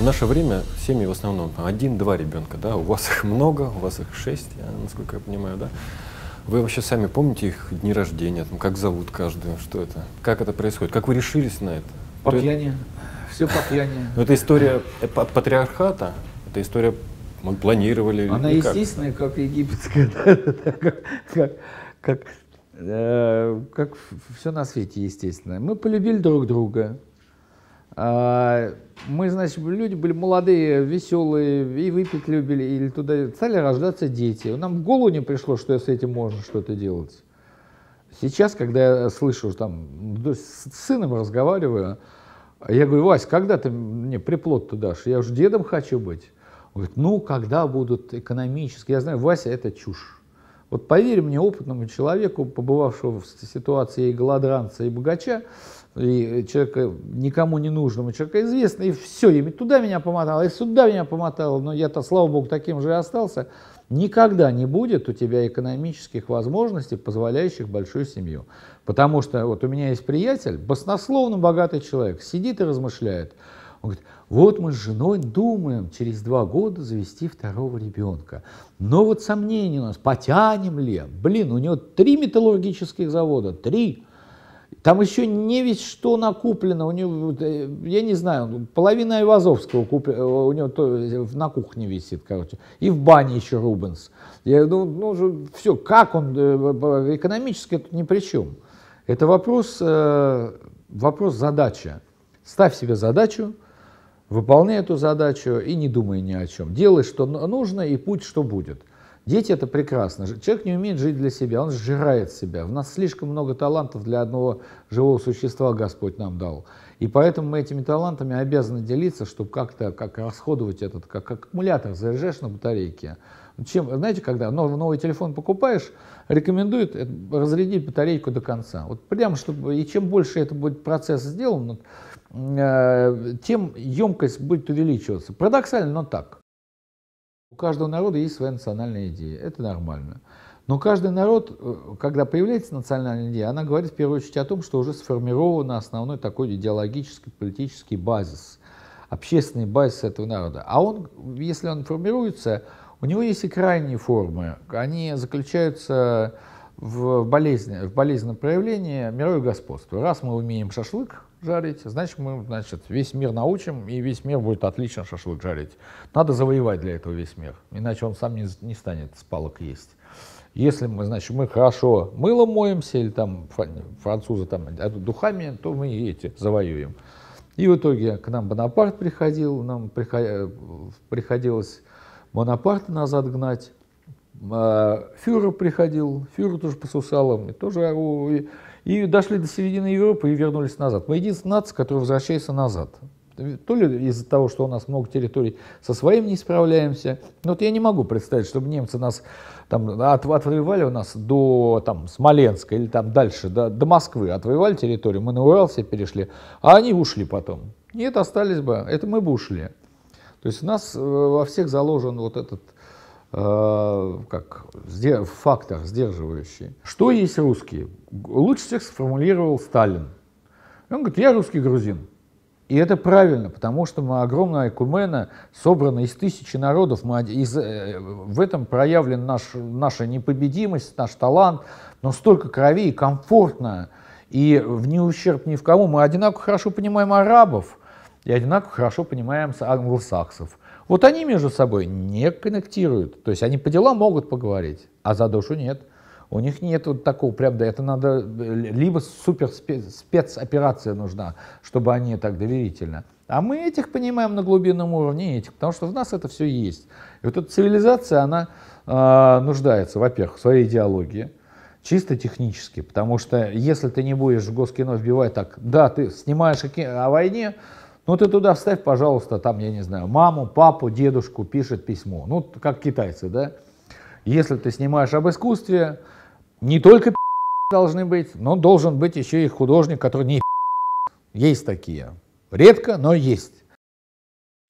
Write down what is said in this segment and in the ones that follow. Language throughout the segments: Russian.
В наше время семьи в основном один-два ребенка, да, у вас их много, у вас их шесть, я насколько я понимаю, да. Вы вообще сами помните их дни рождения, там, как зовут каждого, что это, как это происходит, как вы решились на это? По пьяни, это? все по пьяни. Ну, это история от э, патриархата, это история мы планировали. Она естественная, как, египетская, как, как, как, э, все на свете естественное. Мы полюбили друг друга, а, мы, значит, люди были молодые, веселые, и выпить любили, или туда стали рождаться дети. Нам в голову не пришло, что с этим можно что-то делать. Сейчас, когда я слышу, там, ну, с сыном разговариваю, я говорю, Вась, когда ты мне приплод-то дашь? Я уже дедом хочу быть. Он говорит, ну, когда будут экономически. Я знаю, Вася, это чушь. Вот поверь мне, опытному человеку, побывавшему в ситуации и голодранца, и богача, и человека никому не нужного, человека известного, и все, и туда меня помотало, и сюда меня помотало, но я-то, слава богу, таким же и остался. Никогда не будет у тебя экономических возможностей, позволяющих большую семью. Потому что вот у меня есть приятель, баснословно богатый человек, сидит и размышляет – он говорит, вот мы с женой думаем через два года завести второго ребенка. Но вот сомнения у нас, потянем ли? Блин, у него три металлургических завода, три. Там еще не весь что накуплено, у него, э, я не знаю, ну, половина Айвазовского куплена, э, у него то, э, на кухне висит, короче, и в бане еще Рубенс. Я думаю, ну, ну все, как он, экономически тут ни при чем. Это вопрос, вопрос задача. Ставь себе задачу, Выполняй эту задачу и не думай ни о чем. Делай, что нужно, и путь, что будет. Дети это прекрасно. Человек не умеет жить для себя, он сжирает себя. В нас слишком много талантов для одного живого существа Господь нам дал. И поэтому мы этими талантами обязаны делиться, чтобы как-то как расходовать этот, как аккумулятор заряжаешь на батарейке. Чем, знаете, когда новый, новый телефон покупаешь, рекомендуют э, разрядить батарейку до конца. Вот прямо, чтобы, и чем больше это будет процесс сделан, Э, тем емкость будет увеличиваться. Парадоксально, но так. У каждого народа есть своя национальная идея. Это нормально. Но каждый народ, э, когда появляется национальная идея, она говорит в первую очередь о том, что уже сформирован основной такой идеологический, политический базис, общественный базис этого народа. А он, если он формируется, у него есть и крайние формы. Они заключаются в, болезни, в болезненном проявлении мирового господства. Раз мы умеем шашлык, жарить, значит, мы значит, весь мир научим, и весь мир будет отлично шашлык жарить. Надо завоевать для этого весь мир, иначе он сам не, не станет с палок есть. Если мы, значит, мы хорошо мылом моемся, или там французы там духами, то мы и эти завоюем. И в итоге к нам Бонапарт приходил, нам э, приходилось Бонапарта назад гнать, э, фюрер приходил, фюрер тоже по сусалам, и тоже а, и дошли до середины Европы и вернулись назад. Мы единственная нация, которая возвращается назад. То ли из-за того, что у нас много территорий со своим не справляемся. Но вот я не могу представить, чтобы немцы нас там, от, отвоевали у нас до там, Смоленска или там дальше, до, до Москвы. Отвоевали территорию, мы на Урал все перешли, а они ушли потом. Нет, остались бы, это мы бы ушли. То есть у нас э, во всех заложен вот этот Э, как, фактор сдерживающий. Что есть русские? Лучше всех сформулировал Сталин. он говорит, я русский грузин. И это правильно, потому что мы огромная айкумена собрана из тысячи народов. Мы из, э, в этом проявлен наш, наша непобедимость, наш талант, но столько крови и комфортно, и в не ущерб ни в кому. Мы одинаково хорошо понимаем арабов, и одинаково хорошо понимаем англосаксов. Вот они между собой не коннектируют. То есть они по делам могут поговорить, а за душу нет. У них нет вот такого прям, да это надо, либо супер спецоперация нужна, чтобы они так доверительно. А мы этих понимаем на глубинном уровне, этих, потому что в нас это все есть. И вот эта цивилизация, она э, нуждается, во-первых, в своей идеологии, чисто технически, потому что если ты не будешь в госкино вбивать так, да, ты снимаешь о войне, ну ты туда вставь, пожалуйста, там, я не знаю, маму, папу, дедушку пишет письмо. Ну, как китайцы, да? Если ты снимаешь об искусстве, не только должны быть, но должен быть еще и художник, который не Есть такие. Редко, но есть.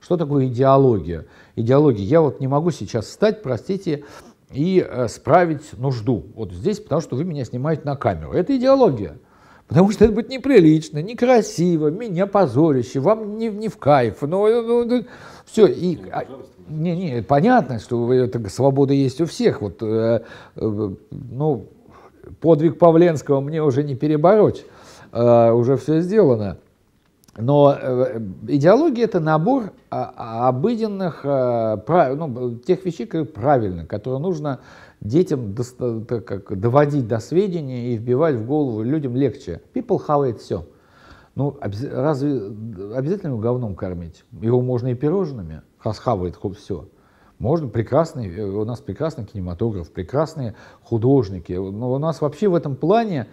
Что такое идеология? Идеология. Я вот не могу сейчас встать, простите, и э, справить нужду. Вот здесь, потому что вы меня снимаете на камеру. Это идеология. Потому что это будет неприлично, некрасиво, меня позорище, вам не, не в кайф. Но, ну, э, ну, ну, все. И, не, ну, а, не, не, понятно, что это, свобода есть у всех. Вот, э, э, ну, подвиг Павленского мне уже не перебороть. Э, уже все сделано. Но э, идеология это набор а, а, обыденных, э, прав, ну, тех вещей, которые правильно, которые нужно детям до, так как, доводить до сведения и вбивать в голову людям легче. People how it все. Ну, разве обязательно его говном кормить? Его можно и пирожными, раз хавает все. Можно прекрасный, э, у нас прекрасный кинематограф, прекрасные художники. Но у нас вообще в этом плане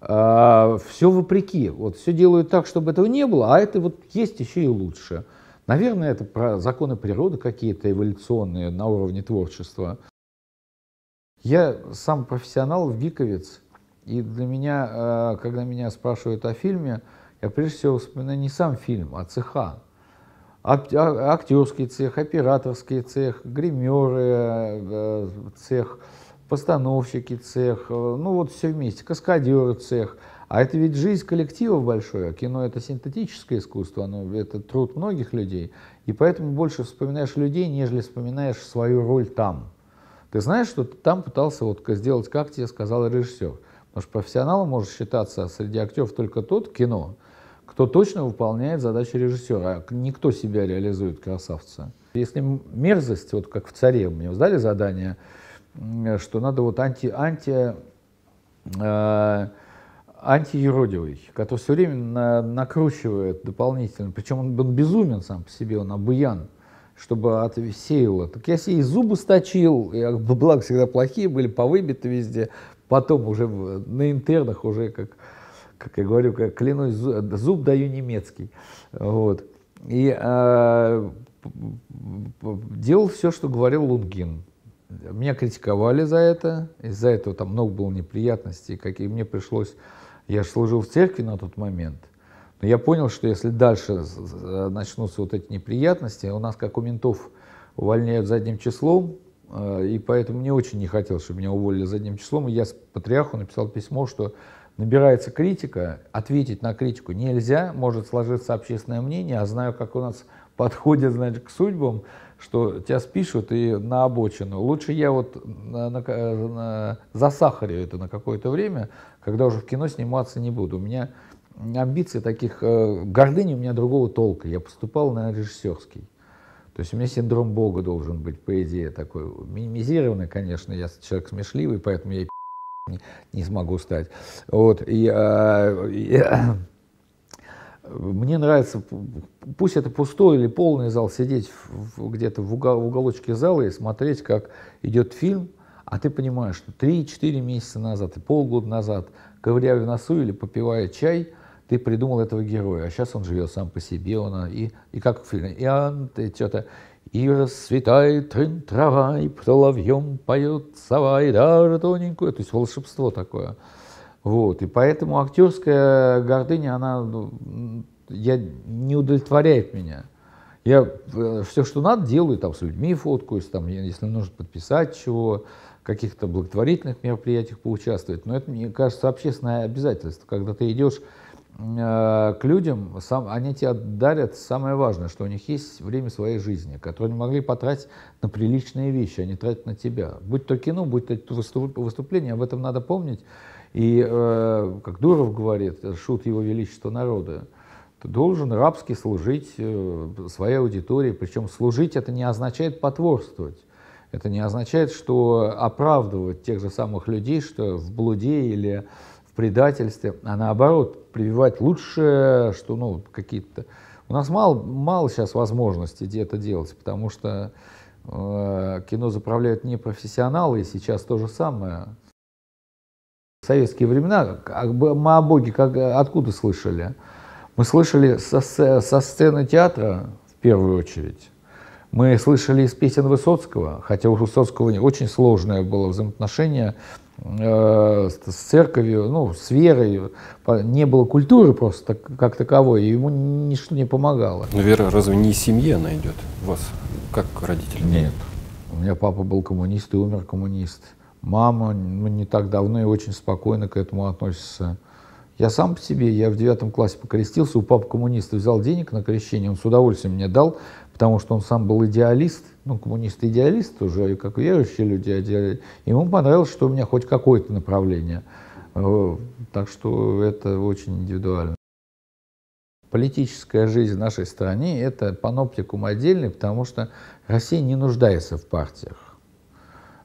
э, а, все вопреки. Вот все делают так, чтобы этого не было, а это вот есть еще и лучше. Наверное, это про законы природы какие-то эволюционные на уровне творчества. Я сам профессионал, в гиковец, и для меня, э, когда меня спрашивают о фильме, я прежде всего вспоминаю не сам фильм, а цеха. А, актерский цех, операторский цех, гримеры э, цех, постановщики цех, э, ну вот все вместе, каскадеры цех. А это ведь жизнь коллектива большое, а кино это синтетическое искусство, оно, это труд многих людей, и поэтому больше вспоминаешь людей, нежели вспоминаешь свою роль там. Ты знаешь, что ты там пытался вот сделать, как тебе сказал режиссер. Потому что профессионалом может считаться среди актеров только тот кино, кто точно выполняет задачи режиссера, а никто себя реализует красавца. Если мерзость, вот как в «Царе» мне сдали задание, э, что надо вот анти, анти, э, антиеродивый, который все время на, накручивает дополнительно, причем он, он безумен сам по себе, он обуян, чтобы отсеяло. Так я себе и зубы сточил, и, благо всегда плохие были, повыбиты везде. Потом уже на интернах уже, как, как я говорю, как, клянусь, зуб даю немецкий. Вот. И а, делал все, что говорил Лунгин. Меня критиковали за это, из-за этого там много было неприятностей, какие мне пришлось... Я же служил в церкви на тот момент – но я понял, что если дальше э, начнутся вот эти неприятности, у нас как у ментов увольняют задним числом, э, и поэтому мне очень не хотелось, чтобы меня уволили задним числом. И я с патриарху написал письмо, что набирается критика, ответить на критику нельзя, может сложиться общественное мнение, а знаю, как у нас подходят, значит, к судьбам, что тебя спишут и на обочину. Лучше я вот на, на, э, на, засахарю это на какое-то время, когда уже в кино сниматься не буду. У меня амбиций таких, э, гордыни у меня другого толка. Я поступал на режиссерский. То есть у меня синдром Бога должен быть, по идее, такой минимизированный, конечно, я человек смешливый, поэтому я не, не смогу стать. Вот, и, а, и, э, мне нравится, пусть это пустой или полный зал, сидеть где-то в, угол, в уголочке зала и смотреть, как идет фильм, а ты понимаешь, что 3-4 месяца назад и полгода назад, ковыряя в носу или попивая чай – ты придумал этого героя, а сейчас он живет сам по себе, он, а, и, и как в фильме, и он, и что-то, и расцветает трава, и проловьем поет сова, и даже тоненькое, то есть волшебство такое. Вот, и поэтому актерская гордыня, она ну, я, не удовлетворяет меня. Я э, все, что надо, делаю, там, с людьми фоткаюсь, там, если нужно подписать чего, каких-то благотворительных мероприятиях поучаствовать. Но это, мне кажется, общественное обязательство, когда ты идешь Э, к людям, сам, они тебе дарят самое важное, что у них есть время своей жизни, которое они могли потратить на приличные вещи, а не тратить на тебя. Будь то кино, будь то выступление, об этом надо помнить. И, э, как Дуров говорит, шут его величества народа, ты должен рабски служить э, своей аудитории, причем служить это не означает потворствовать. Это не означает, что оправдывать тех же самых людей, что в блуде или предательстве, а наоборот прививать лучшее, что ну, какие-то... У нас мало, мало сейчас возможностей это делать, потому что э, кино заправляют не профессионалы, и сейчас то же самое. В советские времена как бы мы о Боге как, откуда слышали? Мы слышали со, со сцены театра в первую очередь. Мы слышали из песен Высоцкого, хотя у Высоцкого очень сложное было взаимоотношение Э, с церковью, ну, с верой, не было культуры просто как таковой, и ему ничто не помогало. Но ну, вера разве не семье она вас, как родители? Нет. У меня папа был коммунист и умер коммунист. Мама ну, не так давно и очень спокойно к этому относится. Я сам по себе, я в девятом классе покрестился, у папы коммуниста взял денег на крещение, он с удовольствием мне дал, потому что он сам был идеалист, ну, коммунист-идеалист уже, и как верующие люди, а ему понравилось, что у меня хоть какое-то направление. Э, так что это очень индивидуально. Политическая жизнь в нашей стране – это паноптикум отдельный, потому что Россия не нуждается в партиях.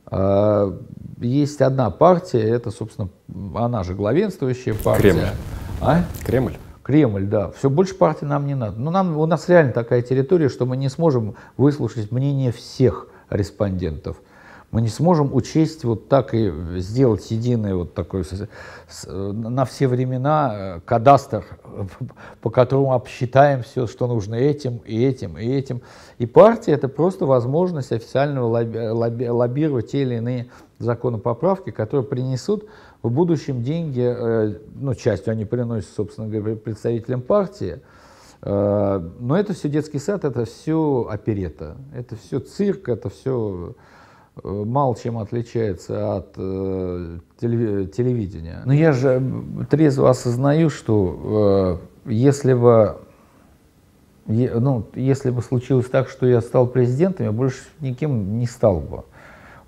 А, есть одна партия, это, собственно, она же главенствующая партия. Кремль. А? Кремль. Кремль, да, все больше партий нам не надо. Но ну, нам, у нас реально такая территория, что мы не сможем выслушать мнение всех респондентов. Мы не сможем учесть вот так и сделать единый вот такой на все времена э, кадастр, по которому обсчитаем все, что нужно этим и этим и этим. И партия это просто возможность официально лоббировать те или иные законопроправки, которые принесут в будущем деньги, э, ну, частью они приносят, собственно говоря, представителям партии, э, но это все детский сад, это все оперета, это все цирк, это все э, мало чем отличается от телевидения. Но я же трезво осознаю, что если бы ну, если бы случилось так, что я стал президентом, я больше никем не стал бы.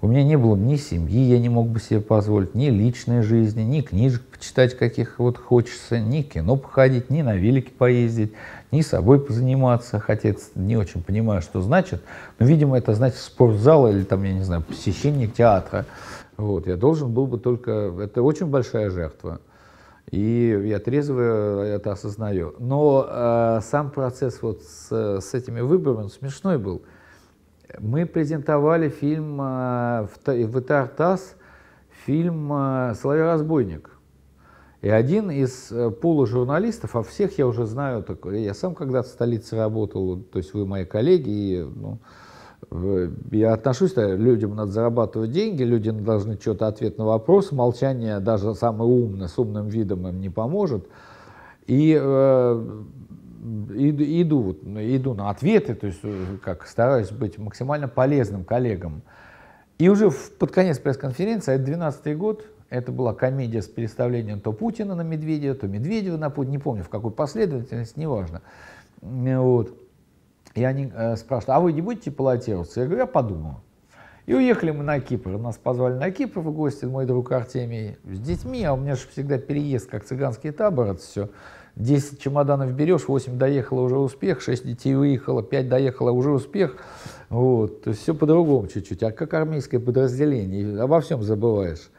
У меня не было ни семьи, я не мог бы себе позволить, ни личной жизни, ни книжек почитать, каких вот хочется, ни кино походить, ни на велике поездить, ни собой позаниматься, хотя это не очень понимаю, что значит. Но, видимо, это значит спортзал или, там, я не знаю, посещение театра. Вот, я должен был бы только... Это очень большая жертва. И я трезво это осознаю. Но э, сам процесс вот с, с этими выборами, смешной был – мы презентовали фильм э, э, в Тартас, фильм э, «Соловей-разбойник». И один из пула журналистов, а всех я уже знаю, так, я сам когда-то в столице работал, то есть вы мои коллеги, и, ну, я отношусь, к людям надо зарабатывать деньги, люди должны что-то ответ на вопрос, молчание даже самый умный, с умным видом им не поможет. И э, иду, иду иду на ответы, то есть э, как стараюсь быть максимально полезным коллегам. И уже в, под конец пресс-конференции, это 12 год, это была комедия с переставлением то Путина на Медведева, то Медведева на Путина, не помню в какой последовательности, неважно. Вот. И они э, спрашивают, а вы не будете баллотироваться? Я говорю, я подумаю И уехали мы на Кипр. Нас позвали на Кипр в гости, мой друг Артемий, с детьми, а у меня же всегда переезд, как цыганский табор, это все. 10 чемоданов берешь, 8 доехало уже успех, 6 детей выехало, 5 доехало уже успех. Вот. То есть все по-другому чуть-чуть. А как армейское подразделение, обо всем забываешь.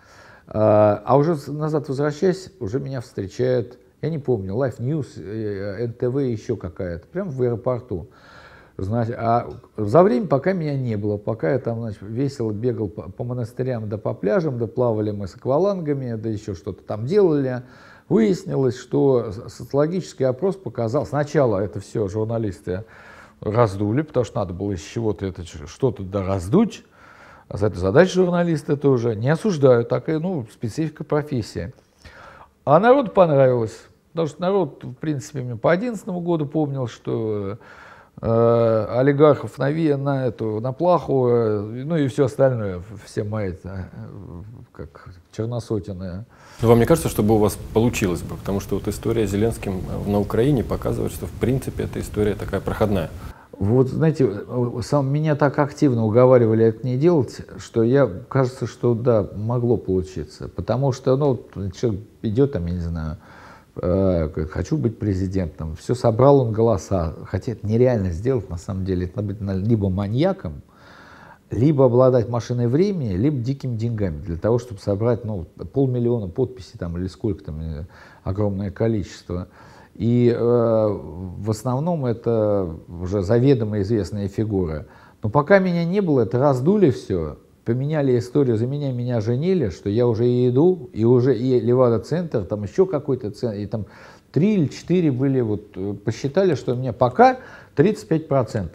А, а уже назад возвращаясь, уже меня встречает, я не помню, Life News, э, э, НТВ, еще какая-то, прям в аэропорту. Значит, а за время, пока меня не было, пока я там значит, весело бегал по, по монастырям, да по пляжам, да плавали мы с аквалангами, да еще что-то там делали, Выяснилось, что социологический опрос показал, сначала это все журналисты раздули, потому что надо было из чего-то это что-то да раздуть, а за эту задачу журналисты тоже не осуждают, так и ну, специфика профессии. А народ понравилось, потому что народ, в принципе, по 2011 году помнил, что э, олигархов на Ви, на эту, на Плаху, э, ну и все остальное, все мои, э, как черносотенные. Но вам не кажется, чтобы у вас получилось бы? Потому что вот история с Зеленским э, на Украине показывает, что в принципе эта история такая проходная. Вот, знаете, сам меня так активно уговаривали это не делать, что я, кажется, что да, могло получиться. Потому что, ну, человек идет там, я не знаю, Э, хочу быть президентом. Все собрал он голоса. Хотя это нереально сделать, на самом деле. Это надо быть либо маньяком, либо обладать машиной времени, либо дикими деньгами для того, чтобы собрать ну, полмиллиона подписей там, или сколько там, э, огромное количество. И э, в основном это уже заведомо известные фигуры. Но пока меня не было, это раздули все поменяли историю «За меня меня женили», что я уже и иду, и уже и Левада-центр, там еще какой-то центр, и там три или четыре были, вот э, посчитали, что у меня пока 35%.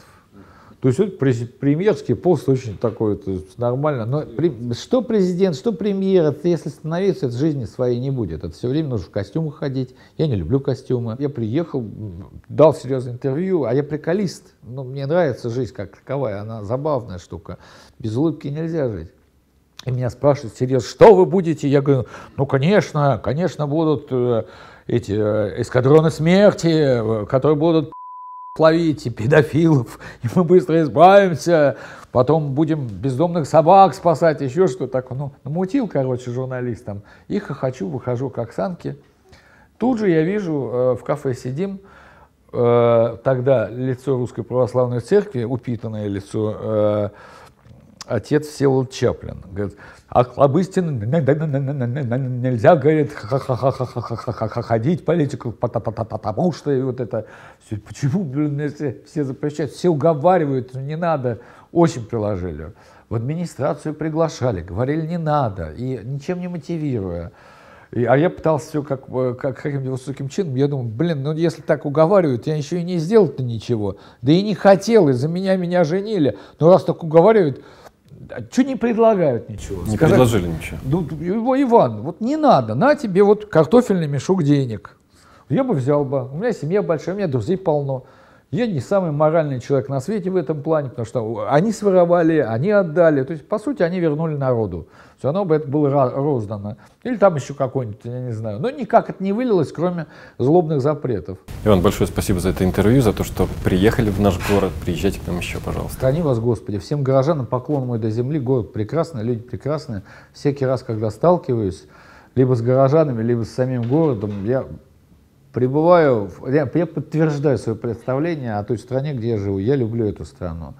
То есть вот премьерский пост очень такой, это нормально. Но что президент, что премьер, это, если становиться, это жизни своей не будет. Это все время нужно в костюмах ходить. Я не люблю костюмы. Я приехал, дал серьезное интервью, а я приколист. Но ну, мне нравится жизнь как таковая, она забавная штука. Без улыбки нельзя жить. И меня спрашивают серьезно, что вы будете? Я говорю, ну, конечно, конечно, будут э, эти э, эскадроны смерти, э, которые будут ловите педофилов, и мы быстро избавимся, потом будем бездомных собак спасать, еще что так. Ну, намутил, короче, журналист там. И хочу, выхожу к Оксанке. Тут же я вижу, э, в кафе сидим, э, тогда лицо Русской Православной Церкви, упитанное лицо, э, отец Всеволод Чаплин. Говорит, а хлобыстин нельзя, говорит, ходить политику, потому что вот это Почему, блин, если все запрещают? Все уговаривают, ну, не надо. Очень приложили. В администрацию приглашали, говорили, не надо, и ничем не мотивируя. И, а я пытался все как, э, как каким-то высоким чином. Я думал, блин, ну если так уговаривают, я еще и не сделал-то ничего. Да и не хотел, из-за меня меня женили. Но раз так уговаривают, а что не предлагают ничего? Не Сказать, предложили ничего. Ну, его Иван, вот не надо, на тебе вот картофельный мешок денег. Я бы взял бы, у меня семья большая, у меня друзей полно. Я не самый моральный человек на свете в этом плане, потому что они своровали, они отдали. То есть, по сути, они вернули народу. Все равно бы это было роздано. Или там еще какой-нибудь, я не знаю. Но никак это не вылилось, кроме злобных запретов. Иван, большое спасибо за это интервью, за то, что приехали в наш город. Приезжайте к нам еще, пожалуйста. Храни вас, Господи. Всем горожанам поклон мой до земли. Город прекрасный, люди прекрасные. Всякий раз, когда сталкиваюсь, либо с горожанами, либо с самим городом, я пребываю, я, я подтверждаю свое представление о той стране, где я живу. Я люблю эту страну.